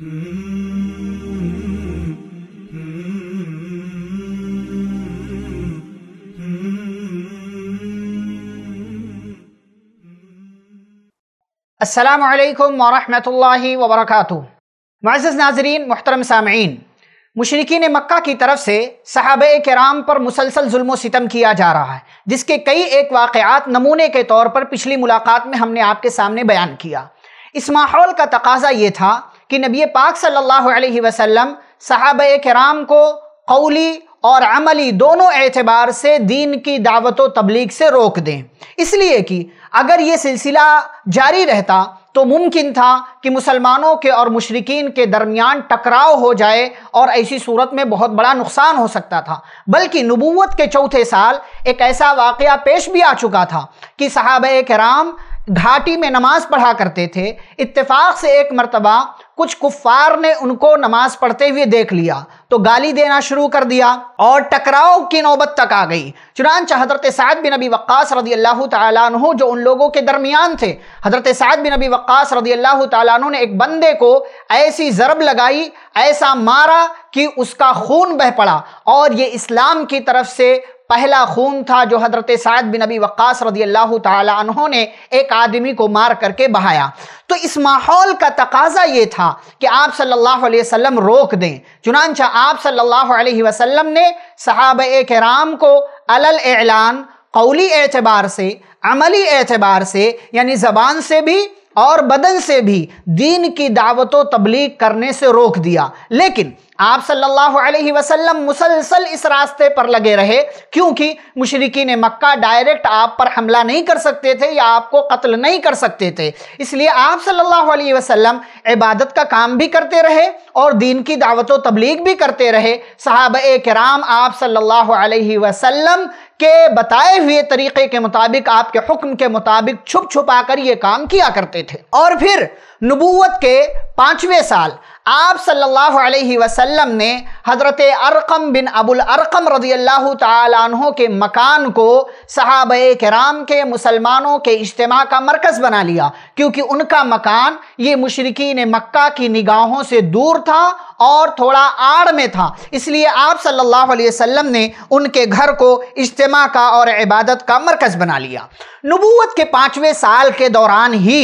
असलम वरहमल वबरक मज़ नाजरीन मोहतरम सामीन मशरकिन मक्का की तरफ से साहब कराम पर मुसलसल जुल्म सितम किया जा रहा है जिसके कई एक वाक़ात नमूने के तौर पर पिछली मुलाकात में हमने आपके सामने बयान किया इस माहौल का तकाजा ये था कि नबी पाक सल्लल्लाहु अलैहि वसल्लम सहाब कराम को कौली और अमली दोनों एतबार से दीन की दावत तबलीग से रोक दें इसलिए कि अगर ये सिलसिला जारी रहता तो मुमकिन था कि मुसलमानों के और मुशरकिन के दरमियान टकराव हो जाए और ऐसी सूरत में बहुत बड़ा नुकसान हो सकता था बल्कि नबूत के चौथे साल एक ऐसा वाक़ पेश भी आ चुका था कि साहब कराम घाटी में नमाज पढ़ा करते थे इत्तेफाक से एक मर्तबा कुछ कुफ्फार ने उनको नमाज पढ़ते हुए देख लिया तो गाली देना शुरू कर दिया और टकराव की नौबत तक आ गई चुनानचा हजरत साद बिन नबी वक्स रदी अल्लाह तु जो उन लोगों के दरमियान थे हजरत साद बिन नबी वक्स रदी अल्लाह तु ने एक बंदे को ऐसी ज़रब लगाई ऐसा मारा कि उसका खून बह पड़ा और ये इस्लाम की तरफ से पहला खून था जो हजरत साद बिन अबी वक्स रदी अल्लाह तहों ने एक आदमी को मार करके बहाया तो इस माहौल का तकाजा ये था कि आप सल्लल्लाहु अलैहि वसल्लम रोक दें चुनानचा आप सल्लल्लाहु अलैहि वसल्लम ने सहाब राम को अलल एलान कौली एतबार से अमली एतबार से यानी ज़बान से भी और बदन से भी दीन की दावतों तबलीग करने से रोक दिया लेकिन आप सल्लल्लाहु अलैहि वसल्लम मुसलसल इस रास्ते पर लगे रहे क्योंकि मुशरकिन मक्का डायरेक्ट आप पर हमला नहीं कर सकते थे या आपको कत्ल नहीं कर सकते थे इसलिए आप सल्लल्लाहु अलैहि वसल्लम इबादत का काम भी करते रहे और दीन की दावत तबलीग भी करते रहे साहब कराम आप सल्लल्लाहु अलैहि वसल्लम के बताए हुए तरीके के मुताबिक आपके हुक्म के मुताबिक छुप छुपा कर ये काम किया करते थे और फिर नबूवत के पाँचवें साल आप सल्लल्लाहु अलैहि वसल्लम ने हज़रत अरकम बिन अबुल अरकम रजी अल्लाह तहों के मकान को सहाब कराम के मुसलमानों के इज्तम का मरकज़ बना लिया क्योंकि उनका मकान ये मुशरकिन मक्का की निगाहों से दूर था और थोड़ा आड़ में था इसलिए आप सल्लल्लाहु अलैहि वसल्लम ने उनके घर को इज्तम का और इबादत का मरकज़ बना लिया नबूत के पाँचवें साल के दौरान ही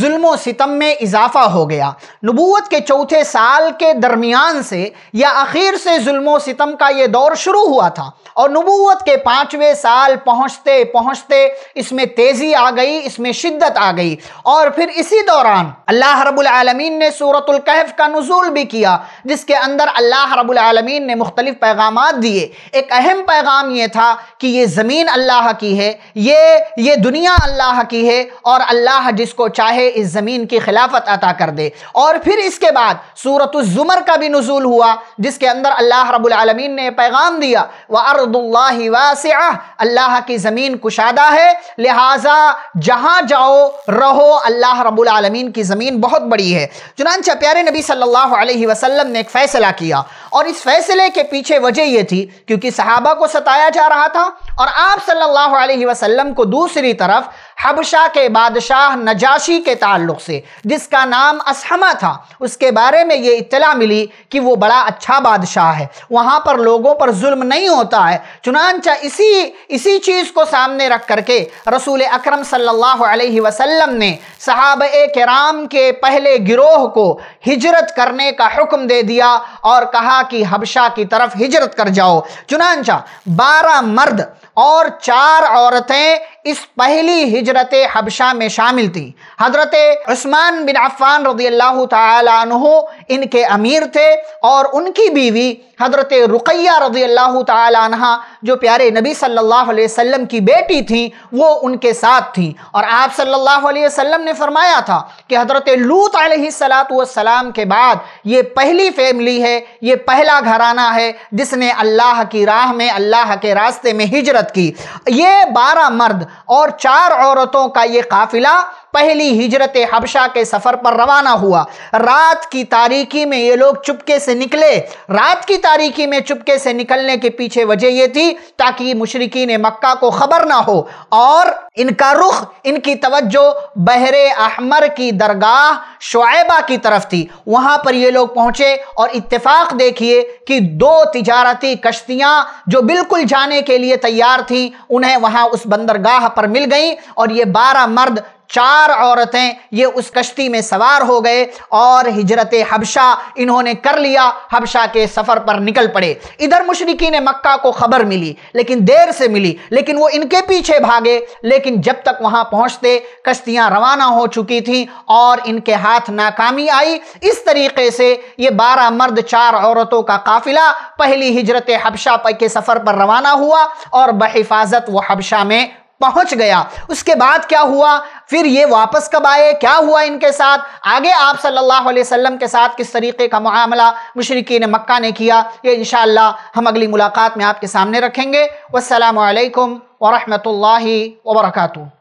जुल्म सितम में इजाफा हो गया नबूत के चौथे साल के दरमियान से या आखिर आखिर से जुल्मो सितम का ये दौर शुरू हुआ था और नबूवत के पांचवें साल पहुंचते पहुंचते इसमें तेज़ी आ गई इसमें शिद्दत आ गई और फिर इसी दौरान अल्लाह रबालमीन ने सूरतुल कहफ का नजूल भी किया जिसके अंदर अल्लाह रबालमीन ने मुख्तलिफ पैगाम दिए एक अहम पैगाम ये था कि ये ज़मीन अल्लाह की है ये ये दुनिया अल्लाह की है और अल्लाह जिसको चाहे इस ज़मीन की खिलाफत अता कर दे और फिर इसके बाद जुमर का भी नजूल हुआ जिसके अंदर अल्लाह रब्बुल आलमीन ने पैगाम दिया वह अरदुल्लाह वासिया अल्लाह की ज़मीन कुशादा है लिहाजा जहाँ जाओ रहो अल्लाह रब्बुल आलमीन की ज़मीन बहुत बड़ी है चुनानचा प्यारे नबी सल्लल्लाहु अलैहि वसल्लम ने एक फ़ैसला किया और इस फ़ैसले के पीछे वजह यह थी क्योंकि सहाबा को सताया जा रहा था और आप सल्लल्लाहु अलैहि वसल्लम को दूसरी तरफ हबशा के बादशाह नजाशी के ताल्लुक से जिसका नाम असहमा था उसके बारे में ये इतला मिली कि वो बड़ा अच्छा बादशाह है वहाँ पर लोगों पर जुल्म नहीं होता है चुनानचा इसी इसी चीज़ को सामने रख करके रसूल अक्रम सम ने सहाब कराम के पहले गिरोह को हिजरत करने का हुक्म दे दिया और कहा कि हबशा की तरफ हिजरत कर जाओ चुनानचा बारह मर्द और चार औरतें इस पहली हिजरत हबशा में शामिल थी हजरत उस्मान बिन अफ़ान रजी अल्लाह तहु इनके अमीर थे और उनकी बीवी हजरत रुकैया रज़ी अल्लाह तह जो प्यारे नबी सल्लल्लाहु अलैहि वसल्लम की बेटी थी वो उनके साथ थी और आप सल्लल्लाहु अलैहि वसल्लम ने फरमाया था कि हजरत लूत सलाम के बाद ये पहली फैमिली है ये पहला घराना है जिसने अल्लाह की राह में अल्लाह के रास्ते में हिजरत हिजरत की ये बारह मर्द और चार औरतों का ये काफिला पहली हिजरत हबशा के सफ़र पर रवाना हुआ रात की तारीकी में ये लोग चुपके से निकले रात की तारीकी में चुपके से निकलने के पीछे वजह यह थी ताकि ने मक्का को खबर ना हो और इनका रुख इनकी तवज्जो बहरे अहमर की दरगाह शुएबा की तरफ थी वहाँ पर ये लोग पहुँचे और इतफाक देखिए कि दो तिजारती कश्तियाँ जो बिल्कुल जाने के लिए तैयार थी उन्हें वहाँ उस बंदरगाह पर मिल गई और ये बारह मर्द चार औरतें ये उस कश्ती में सवार हो गए और हिजरत हबशा इन्होंने कर लिया हबशा के सफ़र पर निकल पड़े इधर मुशरकिन मक्का को खबर मिली लेकिन देर से मिली लेकिन वो इनके पीछे भागे लेकिन जब तक वहाँ पहुँचते कश्तियाँ रवाना हो चुकी थीं और इनके हाथ नाकामी आई इस तरीके से ये बारह मर्द चार औरतों का काफिला पहली हिजरत हबशा के सफ़र पर रवाना हुआ और बहिफाजत वो हबशा में पहुंच गया उसके बाद क्या हुआ फिर ये वापस कब आए क्या हुआ इनके साथ आगे आप सल्लल्लाहु अलैहि वसल्लम के साथ किस तरीके का मामला मुशरकिन मक्का ने किया ये इन हम अगली मुलाकात में आपके सामने रखेंगे वालकम वरहमल वर्का